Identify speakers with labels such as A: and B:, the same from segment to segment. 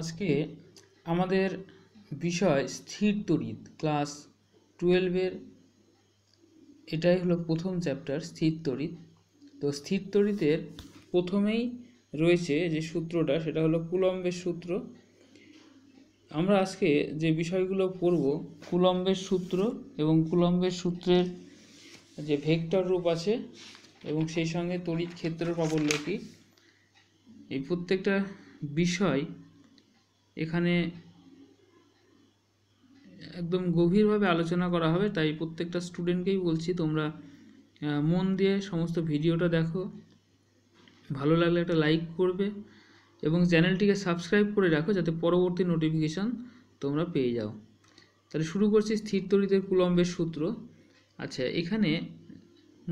A: আজকে আমাদের বিষয় স্থির তড়িৎ ক্লাস টুয়েলভের এটাই হলো প্রথম চ্যাপ্টার স্থির তড়িৎ তো স্থির তড়িতের প্রথমেই রয়েছে যে সূত্রটা সেটা হলো কুলম্বের সূত্র আমরা আজকে যে বিষয়গুলো পড়ব কুলম্বের সূত্র এবং কুলম্বের সূত্রের যে ভেক্টর রূপ আছে এবং সেই সঙ্গে তড়িৎ ক্ষেত্র প্রাবল্যটি এই প্রত্যেকটা বিষয় এখানে একদম গভীরভাবে আলোচনা করা হবে তাই প্রত্যেকটা স্টুডেন্টকেই বলছি তোমরা মন দিয়ে সমস্ত ভিডিওটা দেখো ভালো লাগলে একটা লাইক করবে এবং চ্যানেলটিকে সাবস্ক্রাইব করে রাখো যাতে পরবর্তী নোটিফিকেশান তোমরা পেয়ে যাও তাহলে শুরু করছি স্থির তরিতের কুলম্বের সূত্র আচ্ছা এখানে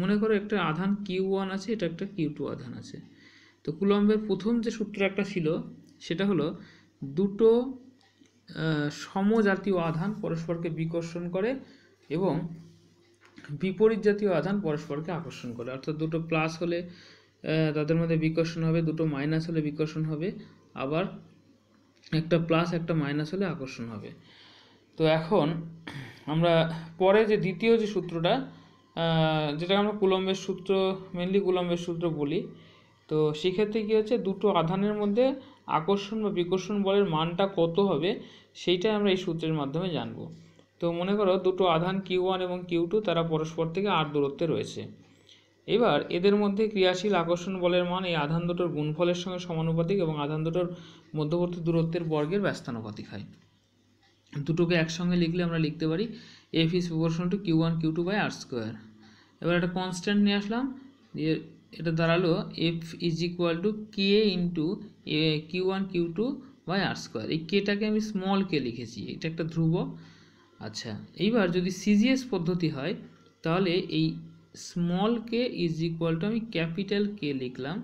A: মনে করো একটা আধান কিউ ওয়ান আছে এটা একটা কিউ টু আধান আছে তো কুলম্বের প্রথম যে সূত্র একটা ছিল সেটা হলো দুটো সমজাতীয় আধান পরস্পরকে বিকর্ষণ করে এবং বিপরীত জাতীয় আধান পরস্পরকে আকর্ষণ করে অর্থাৎ দুটো প্লাস হলে তাদের মধ্যে বিকর্ষণ হবে দুটো মাইনাস হলে বিকর্ষণ হবে আবার একটা প্লাস একটা মাইনাস হলে আকর্ষণ হবে তো এখন আমরা পরে যে দ্বিতীয় যে সূত্রটা যেটা আমরা কুলম্বের সূত্র মেনলি কুলম্বের সূত্র বলি তো সেক্ষেত্রে কী হচ্ছে দুটো আধানের মধ্যে আকর্ষণ বা বিকর্ষণ বলের মানটা কত হবে সেইটাই আমরা এই সূত্রের মাধ্যমে জানব তো মনে করো দুটো আধান কিউ ওয়ান এবং কিউ টু তারা পরস্পর থেকে আর দূরত্বে রয়েছে এবার এদের মধ্যে ক্রিয়াশীল আকর্ষণ বলের মান এই আধান দুটোর গুণফলের সঙ্গে সমানুপাতিক এবং আধান দুটোর মধ্যবর্তী দূরত্বের বর্গের ব্যস্তানুপাতিক হয় দুটোকে একসঙ্গে লিখলে আমরা লিখতে পারি F is proportion to Q one Q two by R square এবার একটা কনস্ট্যান্ট নিয়ে আসলাম দিয়ে এটা দাঁড়ালো F is equal to K into Q one Q two by R square এই কেটাকে আমি স্মল কে লিখেছি এটা একটা ধ্রুব আচ্ছা এইবার যদি সিজিএস পদ্ধতি হয় তাহলে এই small K is equal to আমি ক্যাপিটাল কে লিখলাম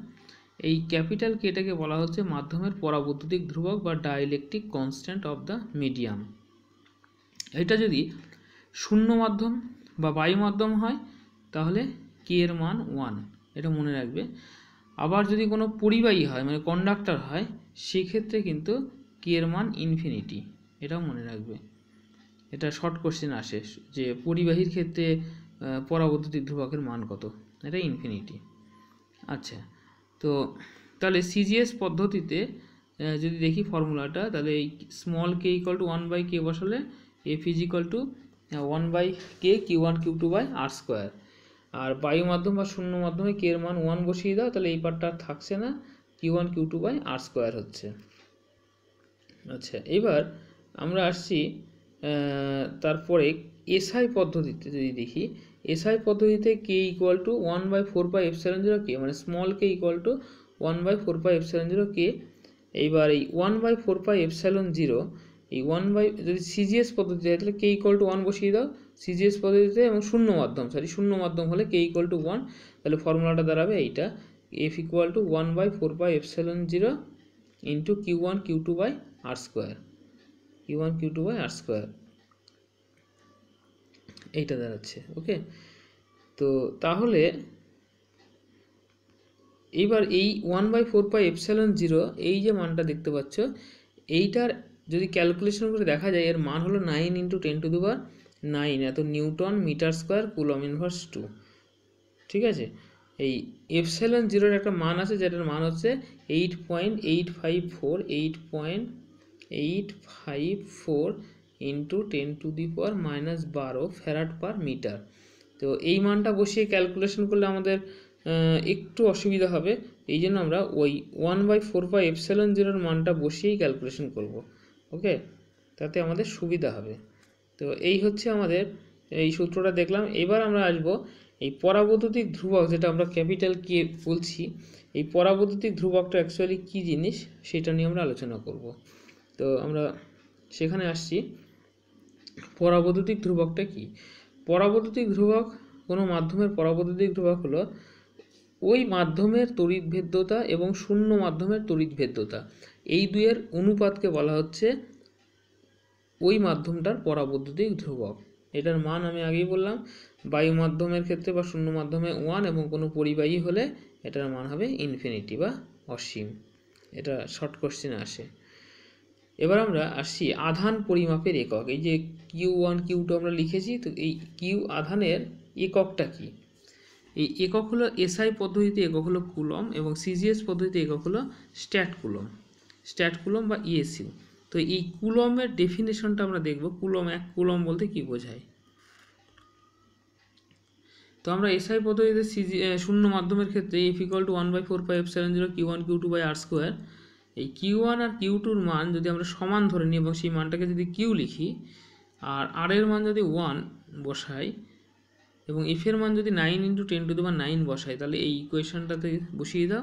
A: এই ক্যাপিটাল কেটাকে বলা হচ্ছে মাধ্যমের পরাবৈদ্যুতিক ধ্রুবক বা dielectric constant of the medium এটা যদি শূন্য মাধ্যম বা বায়ু মাধ্যম হয় তাহলে কে এর মান ওয়ান এটা মনে রাখবে আবার যদি কোনো পরিবাহী হয় মানে কন্ডাক্টর হয় সেক্ষেত্রে কিন্তু কি এর মান ইনফিনিটি এটাও মনে রাখবে এটা শর্ট কোশ্চেন আসে যে পরিবাহীর ক্ষেত্রে পরাবর্তী ধ্রুবকের মান কত এটা ইনফিনিটি আচ্ছা তো তাহলে সিজিএস পদ্ধতিতে যদি দেখি ফর্মুলাটা তাহলে এই small K equal to one by K বসালে F is to one by K Q one Q two by R square আর বায়ু মাধ্যম বা শূন্য মাধ্যমে কে এর মান ওয়ান বসিয়ে দাও তাহলে এই পার্টটা থাকছে না Q one Q two by R square হচ্ছে আচ্ছা এবার আমরা আসছি তারপরে এসআই পদ্ধতিতে যদি দেখি এসআই পদ্ধতিতে K equal to one by four by F seven zero K মানে small K equal to one by four by F seven zero K এইবার এই one by four by F seven zero এই one by যদি CGS পদ্ধতি তাহলে কে equal to one বসিয়ে দাও CGS পদ্ধতিতে এবং শূন্য মাধ্যম সরি শূন্য মাধ্যম হলে কে ইকুয়াল টু ওয়ান তাহলে ফর্মুলাটা দাঁড়াবে এইটা F equal to one by four by epsilon zero into Q one Q two by R square Q one Q two by R square এইটা দাঁড়াচ্ছে ওকে তো তাহলে এইবার এই one by four pi F seven zero এই যে মানটা দেখতে পাচ্ছ এইটার যদি ক্যালকুলেশন করে দেখা যায় এর মান হলো নাইন ইন্টু টেন টু দুবার নাইন এত newton metre square coulomb inverse two ঠিক আছে এই এফসেলন জিরোর একটা মান আছে যেটার মান হচ্ছে eight point eight five four eight point eight five four into ten to the power minus বারো ফেরাট পার মিটার তো এই মানটা বসিয়ে ক্যালকুলেশন করলে আমাদের একটু অসুবিধা হবে এই জন্য আমরা ওই one by four by epsilon জিরোর মানটা বসিয়েই ক্যালকুলেশন করব ওকে তাতে আমাদের সুবিধা হবে তো এই হচ্ছে আমাদের এই সূত্রটা দেখলাম এবার আমরা আসব এই পরাবৈদ্যুতিক ধ্রুবক যেটা আমরা ক্যাপিটাল কে বলছি এই পরাবৈদ্যুতিক ধ্রুবকটা অ্যাকচুয়ালি কী জিনিস সেটা নিয়ে আমরা আলোচনা করব তো আমরা সেখানে আসছি পরাবৈদ্যুতিক ধ্রুবকটা কি পরাবৈদ্যুতিক ধ্রুবক কোনো মাধ্যমের পরাবৈদ্যুতিক ধ্রুবক হলো ওই মাধ্যমের তড়িৎভেদ্যতা এবং শূন্য মাধ্যমের তড়িৎভেদ্যতা এই দুয়ের অনুপাতকে বলা হচ্ছে ওই মাধ্যমটার পরাবৈদ্যুতিক ধ্রুবক এটার মান আমি আগেই বললাম বায়ু মাধ্যমের ক্ষেত্রে বা শূন্য মাধ্যমে ওয়ান এবং কোনো পরিবাহী হলে এটার মান হবে ইনফিনিটি বা অসীম এটা শর্ট কোশ্চেন আসে এবার আমরা আসি আধান পরিমাপের একক এই যে কিউ ওয়ান কিউ টু আমরা লিখেছি তো এই কিউ আধানের এককটা কি এই একক হলো এসআই পদ্ধতিতে একক হলো কুলম এবং সিজিএস পদ্ধতিতে একক হলো স্ট্যাট কুলম স্ট্যাট কুলম বা ইএসইউ তো এই কুলমের ডেফিনেশনটা আমরা দেখব কুলম এক কুলম বলতে কি বোঝায় তো আমরা এসআই পদ্ধতিতে সিজি শূন্য মাধ্যমের ক্ষেত্রে equal to one by four pi F seven zero q one Q two by R square এই কিউ ওয়ান আর কিউ টুর মান যদি আমরা সমান ধরে নিই এবং সেই মানটাকে যদি কিউ লিখি আর আর এর মান যদি ওয়ান বসাই এবং এফের মান যদি নাইন ইন্টু টেন টু বা নাইন বসাই তাহলে এই ইকুয়েশানটাতে বসিয়ে দাও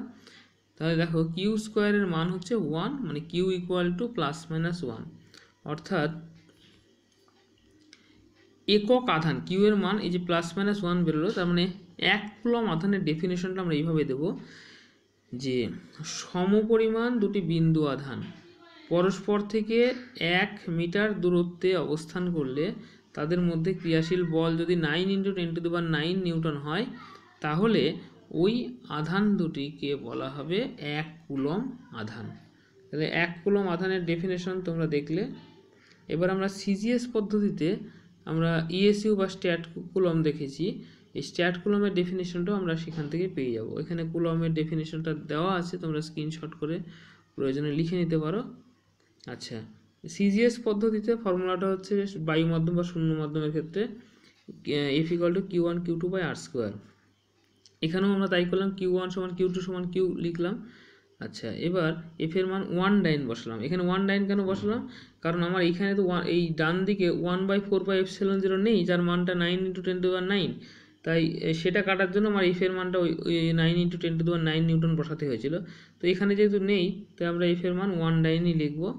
A: তাহলে দেখো কিউ স্কোয়ারের মান হচ্ছে ওয়ান মানে Q equal to plus minus one অর্থাৎ একক আধান কিউ এর মান এই যে প্লাস মাইনাস ওয়ান বেরোলো তার মানে এক কুলম আধানের ডেফিনেশনটা আমরা এইভাবে দেব যে সমপরিমাণ দুটি বিন্দু আধান পরস্পর থেকে এক মিটার দূরত্বে অবস্থান করলে তাদের মধ্যে ক্রিয়াশীল বল যদি nine into ten to the nine newton হয় তাহলে ওই আধান দুটিকে বলা হবে এক কুলম আধান তাহলে এক কুলম আধানের ডেফিনেশন তোমরা দেখলে এবার আমরা সিজিএস পদ্ধতিতে আমরা ইএসইউ e বা স্ট্যাট কুলম দেখেছি এই স্ট্যাট কুলমের ডেফিনেশনটাও আমরা সেখান থেকে পেয়ে যাব এখানে কুলমের ডেফিনেশনটা দেওয়া আছে তোমরা স্ক্রিনশট করে প্রয়োজনে লিখে নিতে পারো আচ্ছা সিজিএস পদ্ধতিতে ফর্মুলাটা হচ্ছে বায়ু মাধ্যম বা শূন্য মাধ্যমের ক্ষেত্রে F two Q one Q two by R square এখানেও আমরা তাই করলাম কিউ ওয়ান সমান কিউ টু সমান কিউ লিখলাম আচ্ছা এবার এফের মান ওয়ান ডাইন বসালাম এখানে ওয়ান ডাইন কেন বসালাম কারণ আমার এখানে তো ওয়ান এই ডান দিকে one by four by F seven zero নেই যার মানটা nine into ten to one nine তাই সেটা কাটার জন্য আমার এফের মানটা ওই nine into ten to one nine newton বসাতে হয়েছিল তো এখানে যেহেতু নেই তাই আমরা এফের মান ওয়ান ডাইনই লিখবো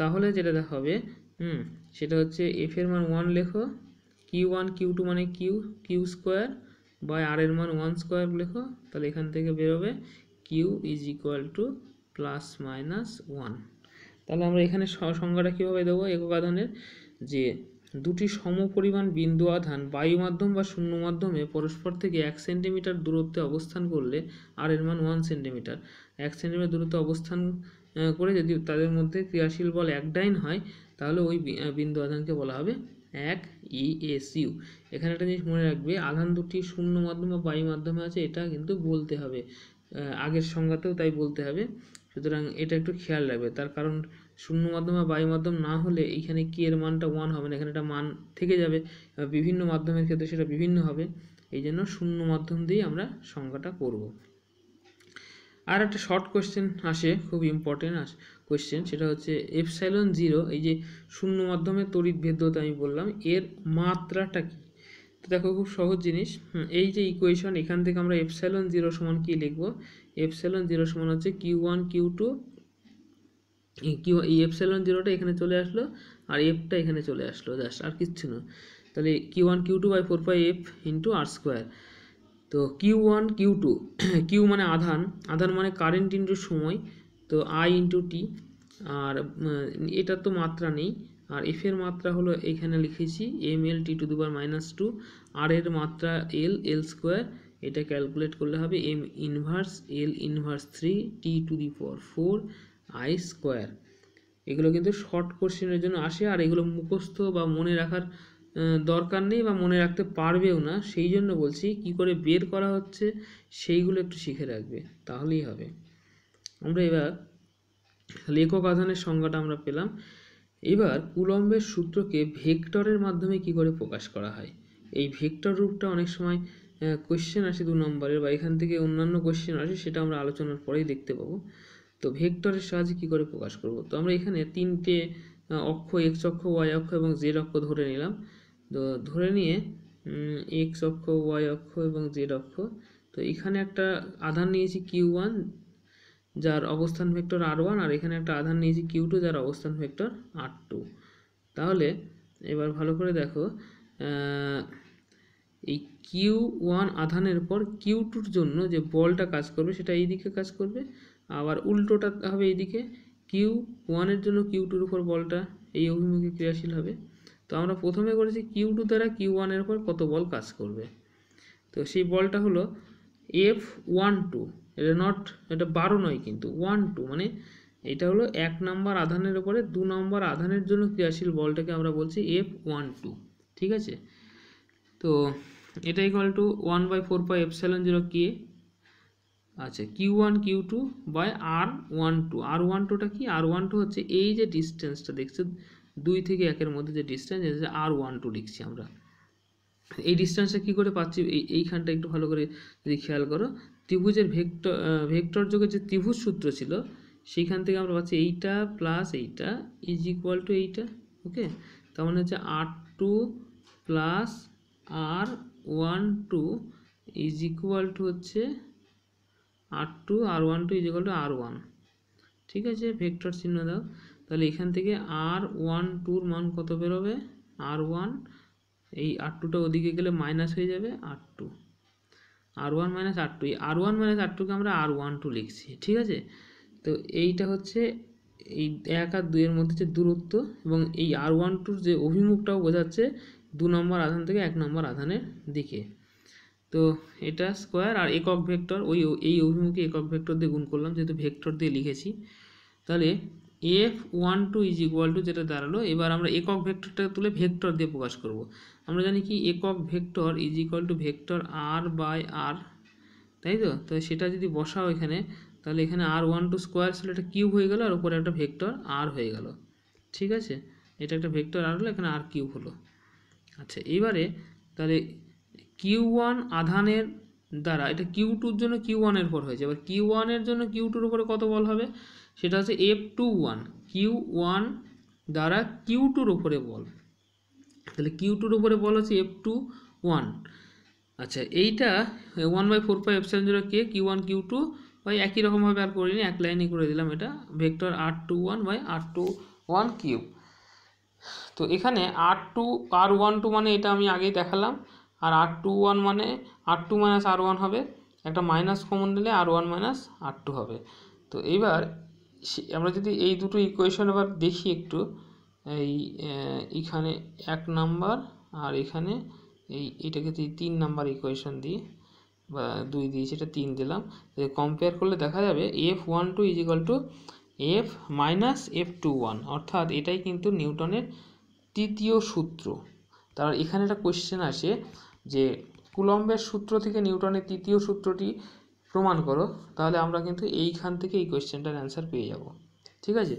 A: তাহলে যেটা হবে হুম সেটা হচ্ছে এফ এর মান ওয়ান লেখো কিউ ওয়ান কিউ টু মানে Q Q square by R এর মান ওয়ান স্কোয়ার লেখো তাহলে এখান থেকে বেরোবে Q is equal to plus minus one তাহলে আমরা এখানে সংজ্ঞাটা কীভাবে দেবো একক আধানের যে দুটি সমপরিমাণ বিন্দু আধান বায়ু মাধ্যম বা শূন্য মাধ্যমে পরস্পর থেকে এক সেন্টিমিটার দূরত্বে অবস্থান করলে আর এর মান ওয়ান সেন্টিমিটার এক সেন্টিমিটার দূরত্বে অবস্থান করে যদি তাদের মধ্যে ক্রিয়াশীল বল এক ডাইন হয় তাহলে ওই বিন্দু আধানকে বলা হবে এক ইএসইউ e এখানে একটা জিনিস মনে রাখবে আধান দুটি শূন্য মাধ্যম বা বায়ু মাধ্যমে আছে এটা কিন্তু বলতে হবে আগের সংজ্ঞাতেও তাই বলতে হবে সুতরাং এটা একটু খেয়াল রাখবে তার কারণ শূন্য মাধ্যম বা বায়ু মাধ্যম না হলে এইখানে কি এর মানটা ওয়ান হবে না এখানে একটা মান থেকে যাবে বিভিন্ন মাধ্যমের ক্ষেত্রে সেটা বিভিন্ন হবে এই জন্য শূন্য মাধ্যম দিয়েই আমরা সংজ্ঞাটা করবো আর একটা শর্ট কোয়েশ্চেন আসে খুব ইম্পর্টেন্ট আস কোয়েশ্চেন সেটা হচ্ছে এফসাইলন জিরো এই যে শূন্য মাধ্যমে তড়িৎ ভেদ্যতা আমি বললাম এর মাত্রাটা কি তো দেখো খুব সহজ জিনিস এই যে ইকুয়েশন এখান থেকে আমরা এফসাইলন জিরো সমান কী লিখবো এফসাইলন জিরো সমান হচ্ছে Q one Q two Q এই এফসাইলন জিরোটা এখানে চলে আসলো আর এফটা এখানে চলে আসলো জাস্ট আর কিচ্ছু না তাহলে Q one Q two by four pi এফ ইন্টু আর স্কোয়ার তো Q one Q two Q মানে আধান আধান মানে কারেন্ট ইন্টু সময় তো আই ইন্টু টি আর এটার তো মাত্রা নেই আর এফের মাত্রা হলো এখানে লিখেছি এম এল টি টু দুবার মাইনাস টু আর এর মাত্রা এল এল স্কোয়ার এটা ক্যালকুলেট করলে হবে M inverse L inverse three T to the four four I square এগুলো কিন্তু শর্ট কোশ্চেনের জন্য আসে আর এগুলো মুখস্থ বা মনে রাখার দরকার নেই বা মনে রাখতে পারবেও না সেই জন্য বলছি কি করে বের করা হচ্ছে সেইগুলো একটু শিখে রাখবে তাহলেই হবে আমরা এবার লেখক আধানের সংজ্ঞাটা আমরা পেলাম এবার কুলম্বের সূত্রকে ভেক্টরের মাধ্যমে কি করে প্রকাশ করা হয় এই ভেক্টর রূপটা অনেক সময় কোয়েশ্চেন আসে দু নম্বরের বা এখান থেকে অন্যান্য কোশ্চেন আসে সেটা আমরা আলোচনার পরেই দেখতে পাবো তো ভেক্টরের সাহায্যে কি করে প্রকাশ করব তো আমরা এখানে তিনটে অক্ষ এক্স অক্ষ ওয়াই অক্ষ এবং জেড অক্ষ ধরে নিলাম তো ধরে নিয়ে এক্স অক্ষ ওয়াই অক্ষ এবং জেড অক্ষ তো এখানে একটা আধান নিয়েছি কিউ ওয়ান যার অবস্থান ভেক্টর আর ওয়ান আর এখানে একটা আধান নিয়েছি কিউ টু যার অবস্থান ভেক্টর আর টু তাহলে এবার ভালো করে দেখো এই কিউ ওয়ান আধানের পর কিউ টুর জন্য যে বলটা কাজ করবে সেটা এই দিকে কাজ করবে আবার উল্টোটা হবে এইদিকে কিউ ওয়ানের জন্য কিউ টুর উপর বলটা এই অভিমুখে ক্রিয়াশীল হবে তো আমরা প্রথমে করেছি কিউ টু দ্বারা কিউ ওয়ানের উপর কত বল কাজ করবে তো সেই বলটা হলো এফ ওয়ান টু এটা নট এটা বারো নয় কিন্তু ওয়ান টু মানে এটা হলো এক নম্বর আধানের উপরে দু নম্বর আধানের জন্য ক্রিয়াশীল বলটাকে আমরা বলছি এফ ওয়ান টু ঠিক আছে তো এটা equal to one by four এফ সেভেন জিরো কে আচ্ছা q one Q two by r one two R one টুটা কি আর ওয়ান টু হচ্ছে এই যে ডিস্টেন্সটা দেখছে দুই থেকে একের মধ্যে যে ডিস্টেন্স এসেছে আর ওয়ান টু লিখছি আমরা এই ডিস্টেন্সটা কী করে পাচ্ছি এই এইখানটা একটু ভালো করে যদি খেয়াল করো ত্রিভুজের ভেক্টর ভেক্টর যোগের যে ত্রিভুজ সূত্র ছিল সেইখান থেকে আমরা পাচ্ছি এইটা প্লাস এইটা ইজ ইকুয়াল টু এইটা ওকে তার মানে হচ্ছে R two plus R one two is equal to হচ্ছে R two R one two is equal to R one ঠিক আছে ভেক্টর চিহ্ন দাও তাহলে এখান থেকে আর ওয়ান টুর মান কত বেরোবে আর ওয়ান এই আর টুটা ওদিকে গেলে মাইনাস হয়ে যাবে আর টু আর ওয়ান মাইনাস আর টু এই আর ওয়ান মাইনাস আর টুকে আমরা আর ওয়ান টু লিখছি ঠিক আছে তো এইটা হচ্ছে এই এক আর দুইয়ের মধ্যে যে দূরত্ব এবং এই আর ওয়ান টুর যে অভিমুখটাও বোঝাচ্ছে দু নম্বর আধান থেকে এক নম্বর আধানের দিকে তো এটা স্কোয়ার আর একক ভেক্টর ওই এই অভিমুখে একক ভেক্টর দিয়ে গুণ করলাম যেহেতু ভেক্টর দিয়ে লিখেছি তাহলে F one two is equal to যেটা দাঁড়ালো এবার আমরা একক ভেক্টরটা তুলে ভেক্টর দিয়ে প্রকাশ করব আমরা জানি কি একক vector is equal to vector R by R তাই তো তো সেটা যদি বসাও এখানে তাহলে এখানে আর ওয়ান টু স্কোয়ার ছিল এটা কিউব হয়ে গেল আর উপরে একটা ভেক্টর আর হয়ে গেল ঠিক আছে এটা একটা ভেক্টর আর হলো এখানে আর কিউব হলো আচ্ছা এবারে তাহলে কিউ ওয়ান আধানের দ্বারা এটা কিউ টুর জন্য কিউ ওয়ানের উপর হয়েছে এবার কিউ ওয়ানের জন্য কিউ টুর উপরে কত বল হবে সেটা হচ্ছে F two one Q one দ্বারা কিউ টুর ওপরে বল তাহলে কিউ টুর ওপরে বল হচ্ছে এফ টু ওয়ান আচ্ছা এইটা one by four pi epsilon zero K Q one Q two by একই রকমভাবে আর করিনি এক লাইনই করে দিলাম এটা vector R two one by R two one Q তো এখানে আর টু আর ওয়ান টু মানে এটা আমি আগেই দেখালাম আর আর টু ওয়ান মানে R two minus R one হবে একটা মাইনাস কমন নিলে R one minus R two হবে তো এবার আমরা যদি এই দুটো ইকুয়েশন আবার দেখি একটু এই এখানে এক নাম্বার আর এখানে এই এটাকে তিন নাম্বার ইকুয়েশন দিয়ে বা দুই দিয়ে সেটা তিন দিলাম কম্পেয়ার করলে দেখা যাবে F one two is equal to F minus F two one অর্থাৎ এটাই কিন্তু নিউটনের তৃতীয় সূত্র তার এখানে একটা কোয়েশ্চেন আসে যে কুলম্বের সূত্র থেকে নিউটনের তৃতীয় সূত্রটি প্রমাণ করো তাহলে আমরা কিন্তু এইখান থেকে এই কোয়েশ্চেনটার অ্যান্সার পেয়ে যাব ঠিক আছে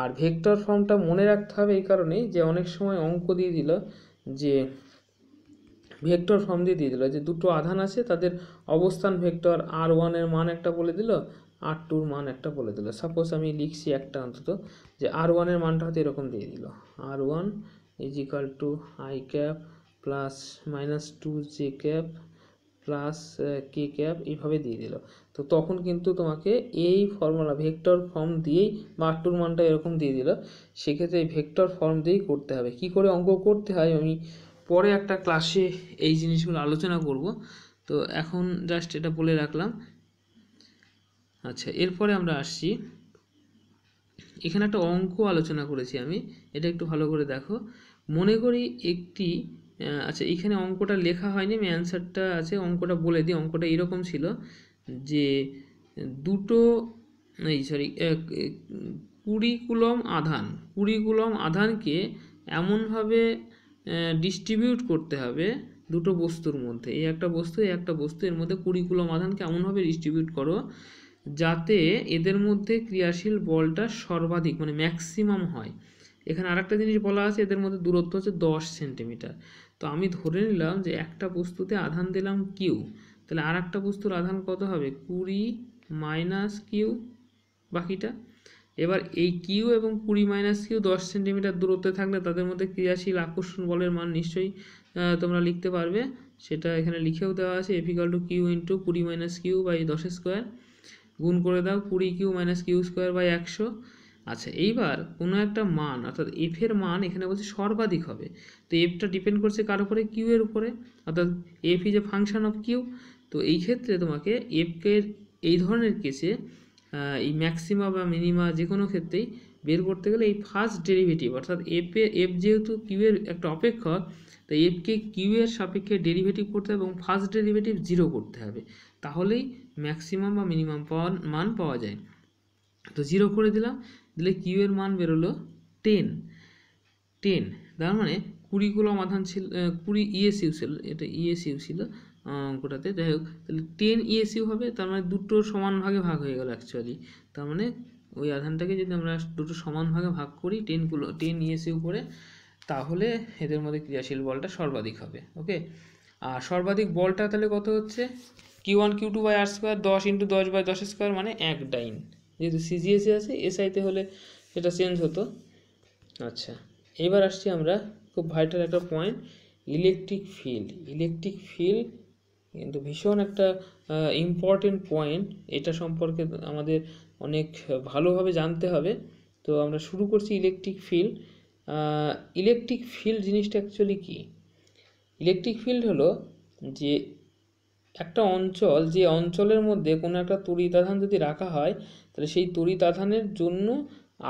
A: আর ভেক্টর ফর্মটা মনে রাখতে হবে এই কারণেই যে অনেক সময় অঙ্ক দিয়ে দিল যে ভেক্টর ফর্ম দিয়ে দিয়ে দিল যে দুটো আধান আছে তাদের অবস্থান ভেক্টর আর ওয়ানের মান একটা বলে দিল আর টুর মান একটা বলে দিল সাপোজ আমি লিখছি একটা অন্তত যে আর ওয়ানের মানটা হয়তো এরকম দিয়ে দিল R one equal to I cap plus minus two J cap plus K cap এইভাবে দিয়ে দিল তো তখন কিন্তু তোমাকে এই ফর্মুলা ভেক্টর ফর্ম দিয়েই মার্ক টুর মানটা এরকম দিয়ে দিল সেক্ষেত্রে এই ভেক্টর ফর্ম দিয়েই করতে হবে কি করে অঙ্ক করতে হয় আমি পরে একটা ক্লাসে এই জিনিসগুলো আলোচনা করব তো এখন জাস্ট এটা বলে রাখলাম আচ্ছা এরপরে আমরা আসছি এখানে একটা অঙ্ক আলোচনা করেছি আমি এটা একটু ভালো করে দেখো মনে করি একটি আচ্ছা এখানে অঙ্কটা লেখা হয়নি আমি অ্যান্সারটা আছে অঙ্কটা বলে দিই অঙ্কটা এরকম ছিল যে দুটো এই সরি কুরিকুলম আধান কুরিকুলম আধানকে এমনভাবে ডিস্ট্রিবিউট করতে হবে দুটো বস্তুর মধ্যে এই একটা বস্তু এই একটা বস্তু এর মধ্যে কুরিকুলম আধানকে এমনভাবে ডিস্ট্রিবিউট করো যাতে এদের মধ্যে ক্রিয়াশীল বলটা সর্বাধিক মানে ম্যাক্সিমাম হয় এখানে আরেকটা জিনিস বলা আছে এদের মধ্যে দূরত্ব হচ্ছে দশ সেন্টিমিটার তো আমি ধরে নিলাম যে একটা বস্তুতে আধান দিলাম কিউ তাহলে আর একটা বস্তুর আধান কত হবে কুড়ি মাইনাস কিউ বাকিটা এবার এই কিউ এবং কুড়ি মাইনাস কিউ দশ সেন্টিমিটার দূরত্বে থাকলে তাদের মধ্যে ক্রিয়াশীল আকর্ষণ বলের মান নিশ্চয়ই তোমরা লিখতে পারবে সেটা এখানে লিখেও দেওয়া আছে এফিকাল টু কিউ ইন্টু কুড়ি মাইনাস কিউ বাই দশ স্কোয়ার গুণ করে দাও কুড়ি q minus q square by একশো আচ্ছা এইবার কোনো একটা মান অর্থাৎ এফের মান এখানে বলছে সর্বাধিক হবে তো এফটা ডিপেন্ড করছে কার উপরে কিউ এর উপরে অর্থাৎ F is a function of Q তো এই ক্ষেত্রে তোমাকে এফকে এই ধরনের কেসে এই ম্যাক্সিমা বা মিনিমা যে কোনো ক্ষেত্রেই বের করতে গেলে এই ফার্স্ট ডেরিভেটিভ অর্থাৎ এফ এফ যেহেতু কিউয়ের একটা অপেক্ষক তাই এফকে কিউয়ের সাপেক্ষে ডেরিভেটিভ করতে হবে এবং ফার্স্ট ডেরিভেটিভ জিরো করতে হবে তাহলেই ম্যাক্সিমাম বা মিনিমাম পাওয়া মান পাওয়া যায় তো জিরো করে দিলাম দিলে কিউ এর মান বেরোলো টেন টেন তার মানে কুড়ি কুলম আধান ছিল কুড়ি ইএসইউ e ছিল এটা ইএসইউ e ছিল গোটাতে যাই হোক তাহলে টেন ইএসইউ e হবে তার মানে দুটো সমান ভাগে ভাগ হয়ে গেল অ্যাকচুয়ালি তার মানে ওই আধানটাকে যদি আমরা দুটো সমান ভাগে ভাগ করি টেন কুলো টেন ইএসইউ করে তাহলে এদের মধ্যে ক্রিয়াশীল বলটা সর্বাধিক হবে ওকে আর সর্বাধিক বলটা তাহলে কত হচ্ছে Q one Q two by R square দশ ইন্টু দশ বাই দশ স্কোয়ার মানে এক ডাইন যেহেতু সিজিএসে e আছে এসআইতে হলে সেটা চেঞ্জ হতো আচ্ছা এবার আসছি আমরা খুব ভাইটাল একটা point electric field electric field কিন্তু ভীষণ একটা ইম্পর্টেন্ট পয়েন্ট এটা সম্পর্কে আমাদের অনেক ভালোভাবে জানতে হবে তো আমরা শুরু করছি ইলেকট্রিক ফিল্ড ইলেকট্রিক ফিল্ড জিনিসটা অ্যাকচুয়ালি কী ইলেকট্রিক ফিল্ড হলো যে একটা অঞ্চল যে অঞ্চলের মধ্যে কোনো একটা তড়িৎ আধান যদি রাখা হয় তাহলে সেই তড়িৎ আধানের জন্য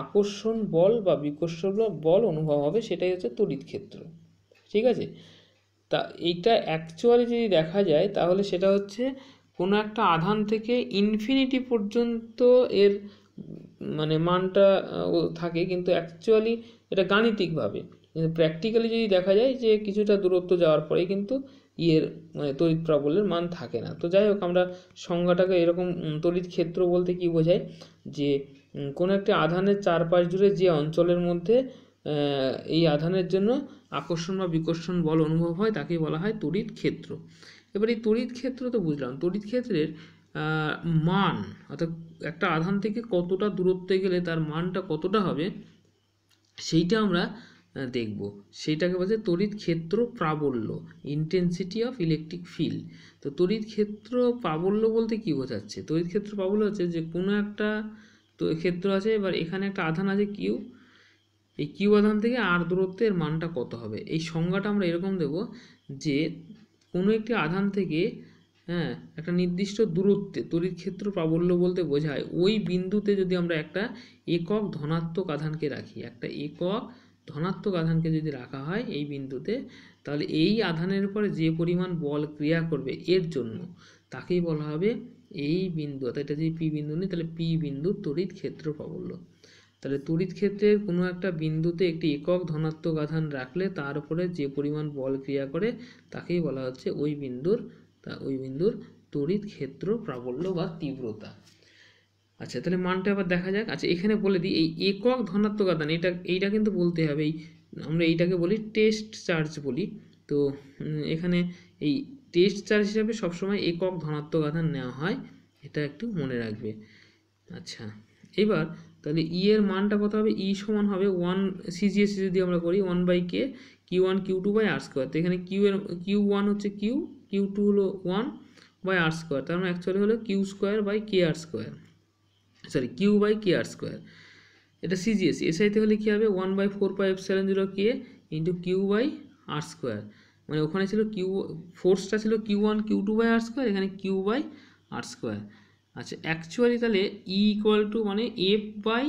A: আকর্ষণ বল বা বিকর্ষণ বল অনুভব হবে সেটাই হচ্ছে তড়িৎ ক্ষেত্র ঠিক আছে তা এইটা অ্যাকচুয়ালি যদি দেখা যায় তাহলে সেটা হচ্ছে কোনো একটা আধান থেকে ইনফিনিটি পর্যন্ত এর মানে মানটা থাকে কিন্তু অ্যাকচুয়ালি এটা গাণিতিকভাবে কিন্তু প্র্যাকটিক্যালি যদি দেখা যায় যে কিছুটা দূরত্ব যাওয়ার পরেই কিন্তু ইয়ের মানে তড়িৎ প্রাবল্যের মান থাকে না তো যাই হোক আমরা সংজ্ঞাটাকে এরকম তড়িৎ ক্ষেত্র বলতে কি বোঝায় যে কোনো একটি আধানের চারপাশ জুড়ে যে অঞ্চলের মধ্যে এই আধানের জন্য আকর্ষণ বা বিকর্ষণ বল অনুভব হয় তাকেই বলা হয় তড়িৎ ক্ষেত্র এবার এই তড়িৎ ক্ষেত্র তো বুঝলাম তড়িৎ ক্ষেত্রের মান অর্থাৎ একটা আধান থেকে কতটা দূরত্বে গেলে তার মানটা কতটা হবে সেইটা আমরা দেখব সেইটাকে বলছে তড়িৎ ক্ষেত্র প্রাবল্য ইন্টেন্সিটি অফ ইলেকট্রিক ফিল্ড তো তড়িৎ ক্ষেত্র প্রাবল্য বলতে কী বোঝাচ্ছে তড়িৎ ক্ষেত্র প্রাবল্য হচ্ছে যে কোনো একটা তো ক্ষেত্র আছে এবার এখানে একটা আধান আছে কিউ এই কিউ আধান থেকে আর দূরত্বের মানটা কত হবে এই সংজ্ঞাটা আমরা এরকম দেব যে কোনো একটি আধান থেকে হ্যাঁ একটা নির্দিষ্ট দূরত্বে তড়িৎ ক্ষেত্র প্রাবল্য বলতে বোঝায় ওই বিন্দুতে যদি আমরা একটা একক ধনাত্মক আধানকে রাখি একটা একক ধনাত্মক আধানকে যদি রাখা হয় এই বিন্দুতে তাহলে এই আধানের উপরে যে পরিমাণ বল ক্রিয়া করবে এর জন্য তাকেই বলা হবে এই বিন্দু অর্থাৎ এটা যদি পি বিন্দু নিই তাহলে পি বিন্দু তড়িৎ ক্ষেত্র প্রাবল্য তাহলে তড়িৎ ক্ষেত্রের কোনো একটা বিন্দুতে একটি একক ধনাত্মক আধান রাখলে তার উপরে যে পরিমাণ বল ক্রিয়া করে তাকেই বলা হচ্ছে ওই বিন্দুর তা ওই বিন্দুর তড়িৎ ক্ষেত্র প্রাবল্য বা তীব্রতা আচ্ছা তাহলে মানটা আবার দেখা যাক আচ্ছা এখানে বলে দিই এই একক ধনাত্মক আদান এটা এইটা কিন্তু বলতে হবে এই আমরা এইটাকে বলি টেস্ট চার্জ বলি তো এখানে এই টেস্ট চার্জ হিসাবে সবসময় একক ধনাত্মক আধান নেওয়া হয় এটা একটু মনে রাখবে আচ্ছা এবার তাহলে ই e এর মানটা কত হবে ই e সমান হবে ওয়ান সিজিএসি যদি আমরা করি one by K Q one Q two by R square তো এখানে কিউ এর কিউ ওয়ান হচ্ছে কিউ কিউ টু হলো ওয়ান বাই আর স্কোয়ার তার মানে অ্যাকচুয়ালি হলো Q square by K R square sorry Q by K R square এটা CGS এসআইতে e. হলে কী হবে one by four pi epsilon zero K into Q by R square মানে ওখানে ছিল কিউ ফোর্সটা ছিল Q one Q two by R square এখানে কিউ বাই আর স্কোয়ার আচ্ছা অ্যাকচুয়ালি তাহলে ই ইকুয়াল টু মানে এফ বাই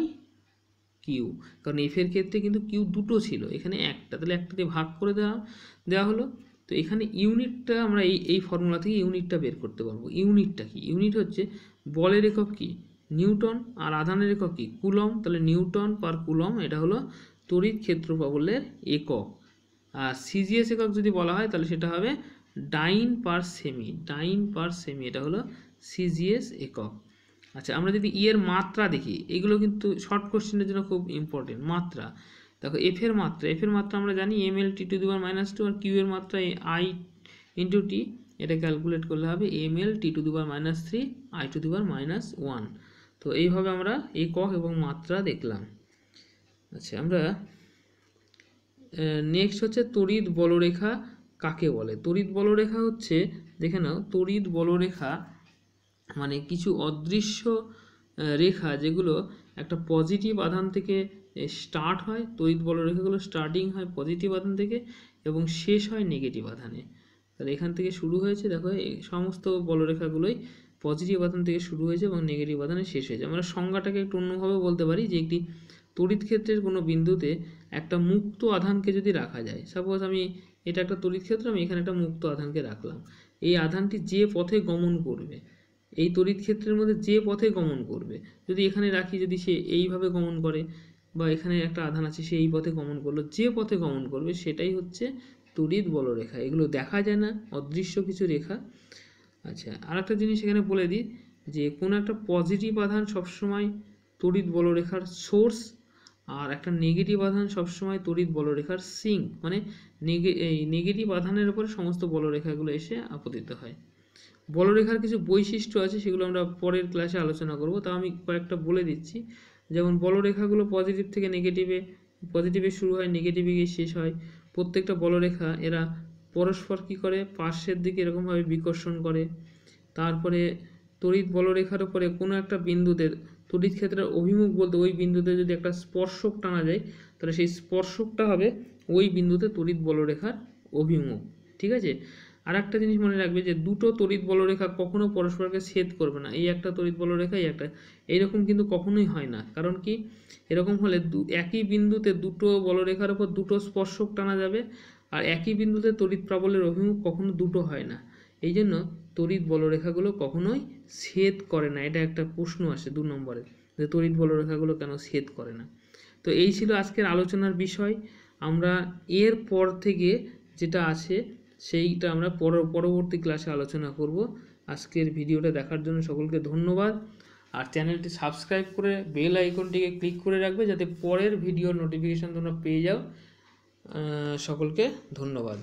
A: কিউ কারণ এফের ক্ষেত্রে কিন্তু কিউ দুটো ছিল এখানে একটা তাহলে দিয়ে ভাগ করে দেওয়া দেওয়া হলো তো এখানে ইউনিটটা আমরা এই এই ফর্মুলা থেকে ইউনিটটা বের করতে পারবো ইউনিটটা কি ইউনিট হচ্ছে বলের একক কী নিউটন আর আধানের একক কী কুলম তাহলে নিউটন পার কুলম এটা হলো তড়িৎ ক্ষেত্র প্রবলের একক আর সিজিএস একক যদি বলা হয় তাহলে সেটা হবে ডাইন পার সেমি ডাইন পার সেমি এটা হলো সিজিএস একক আচ্ছা আমরা যদি ইয়ের e মাত্রা দেখি এগুলো কিন্তু শর্ট কোশ্চেনের জন্য খুব ইম্পর্টেন্ট মাত্রা দেখো এফের মাত্রা এফের মাত্রা আমরা জানি এম এল টি টু দিবার মাইনাস টু আর কিউ এর মাত্রা আই ইন্টু টি এটা ক্যালকুলেট করলে হবে এম এল টি টু দিবার মাইনাস থ্রি আই টু দিবার মাইনাস ওয়ান তো এইভাবে আমরা একক এবং মাত্রা দেখলাম আচ্ছা আমরা নেক্সট হচ্ছে তড়িৎ বলরেখা কাকে বলে তড়িৎ বলরেখা হচ্ছে দেখে নাও তড়িৎ বলরেখা মানে কিছু অদৃশ্য রেখা যেগুলো একটা পজিটিভ আধান থেকে স্টার্ট হয় তড়িৎ বলরেখাগুলো স্টার্টিং হয় পজিটিভ আধান থেকে এবং শেষ হয় নেগেটিভ আধানে তাহলে এখান থেকে শুরু হয়েছে দেখো এই সমস্ত বলরেখাগুলোই পজিটিভ উপাদান থেকে শুরু হয়েছে এবং নেগেটিভ উপাদানে শেষ হয়েছে আমরা সংজ্ঞাটাকে একটু অন্যভাবে বলতে পারি যে একটি তড়িৎ ক্ষেত্রের কোনো বিন্দুতে একটা মুক্ত আধানকে যদি রাখা যায় সাপোজ আমি এটা একটা তড়িৎ ক্ষেত্র আমি এখানে একটা মুক্ত আধানকে রাখলাম এই আধানটি যে পথে গমন করবে এই তড়িৎ ক্ষেত্রের মধ্যে যে পথে গমন করবে যদি এখানে রাখি যদি সে এইভাবে গমন করে বা এখানে একটা আধান আছে সে এই পথে গমন করলো যে পথে গমন করবে সেটাই হচ্ছে তড়িৎ বলরেখা এগুলো দেখা যায় না অদৃশ্য কিছু রেখা আচ্ছা আর একটা জিনিস এখানে বলে দিই যে কোনো একটা পজিটিভ আধান সবসময় তড়িৎ বলরেখার সোর্স আর একটা নেগেটিভ আধান সবসময় তড়িৎ বলরেখার সিং মানে এই নেগেটিভ আধানের উপরে সমস্ত বলরেখাগুলো এসে আপতিত হয় বলরেখার কিছু বৈশিষ্ট্য আছে সেগুলো আমরা পরের ক্লাসে আলোচনা করব তা আমি কয়েকটা বলে দিচ্ছি যেমন বলরেখাগুলো পজিটিভ থেকে নেগেটিভে পজিটিভে শুরু হয় নেগেটিভে গিয়ে শেষ হয় প্রত্যেকটা বলরেখা এরা পরস্পর কি করে পার্শ্বের দিকে এরকমভাবে বিকর্ষণ করে তারপরে তড়িৎ বলরেখার উপরে কোনো একটা বিন্দুতে তড়িৎ ক্ষেত্রের অভিমুখ বলতে ওই বিন্দুতে যদি একটা স্পর্শক টানা যায় তাহলে সেই স্পর্শকটা হবে ওই বিন্দুতে তড়িৎ বলরেখার অভিমুখ ঠিক আছে আর একটা জিনিস মনে রাখবে যে দুটো তড়িৎ বলরেখা কখনো পরস্পরকে ছেদ করবে না এই একটা তড়িৎ বলরেখা এই একটা এইরকম কিন্তু কখনোই হয় না কারণ কি এরকম হলে দু একই বিন্দুতে দুটো বলরেখার উপর দুটো স্পর্শক টানা যাবে আর একই বিন্দুতে তড়িৎ প্রবলের অভিমুখ কখনো দুটো হয় না এই জন্য তড়িৎ বলরেখাগুলো কখনোই ছেদ করে না এটা একটা প্রশ্ন আসে দু নম্বরে যে তড়িৎ বলরেখাগুলো কেন ছেদ করে না তো এই ছিল আজকের আলোচনার বিষয় আমরা এর পর থেকে যেটা আছে সেইটা আমরা পরবর্তী ক্লাসে আলোচনা করব আজকের ভিডিওটা দেখার জন্য সকলকে ধন্যবাদ আর চ্যানেলটি সাবস্ক্রাইব করে বেল আইকনটিকে ক্লিক করে রাখবে যাতে পরের ভিডিওর নোটিফিকেশান তোমরা পেয়ে যাও সকলকে ধন্যবাদ